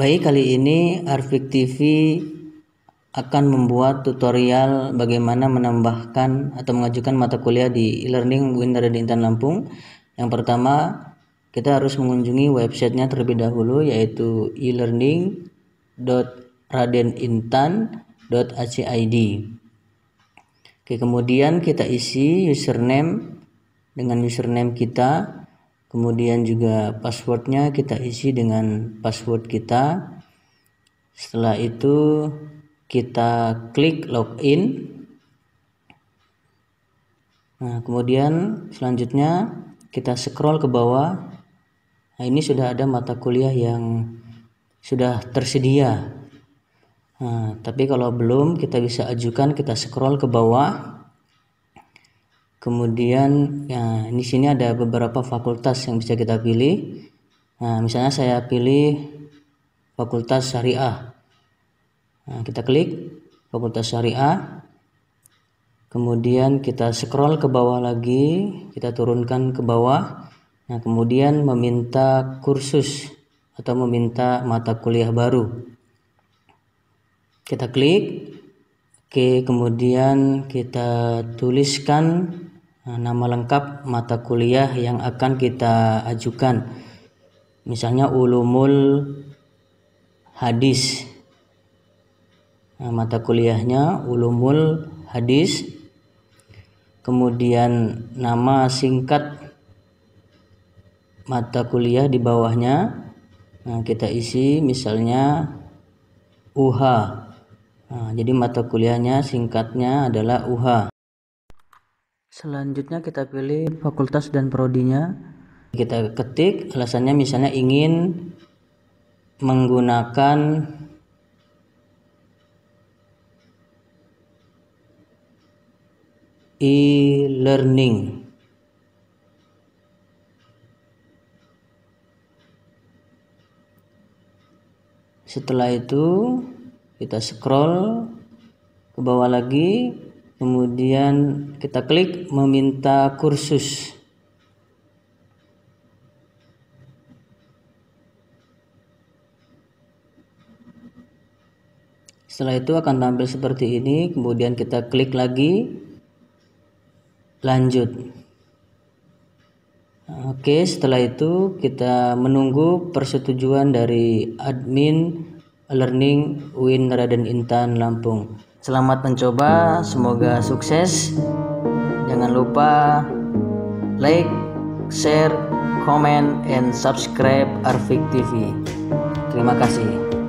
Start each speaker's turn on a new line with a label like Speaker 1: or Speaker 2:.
Speaker 1: Baik, kali ini Arfik TV akan membuat tutorial bagaimana menambahkan atau mengajukan mata kuliah di e-learning Winter di Intan Lampung. Yang pertama, kita harus mengunjungi websitenya terlebih dahulu yaitu e-learning.radenintan.acid. Oke, kemudian kita isi username dengan username kita kemudian juga passwordnya kita isi dengan password kita setelah itu kita klik login nah kemudian selanjutnya kita scroll ke bawah nah ini sudah ada mata kuliah yang sudah tersedia Nah, tapi kalau belum kita bisa ajukan kita scroll ke bawah Kemudian ya di sini ada beberapa fakultas yang bisa kita pilih. Nah, misalnya saya pilih fakultas syariah. Nah, kita klik fakultas syariah. Kemudian kita scroll ke bawah lagi, kita turunkan ke bawah. Nah, kemudian meminta kursus atau meminta mata kuliah baru. Kita klik. Oke, kemudian kita tuliskan Eh, nama lengkap mata kuliah yang akan kita ajukan. Misalnya ulumul hadis. Eh, mata kuliahnya ulumul hadis. Kemudian nama singkat mata kuliah di bawahnya. Nah, kita isi misalnya UH. Nah, jadi mata kuliahnya singkatnya adalah UH. Selanjutnya kita pilih fakultas dan prodinya. Kita ketik alasannya misalnya ingin menggunakan e-learning. Setelah itu kita scroll ke bawah lagi kemudian kita klik meminta kursus setelah itu akan tampil seperti ini kemudian kita klik lagi lanjut Oke, setelah itu kita menunggu persetujuan dari admin Learning Win Raden Intan Lampung. Selamat mencoba, semoga sukses. Jangan lupa like, share, comment, and subscribe Arfik TV. Terima kasih.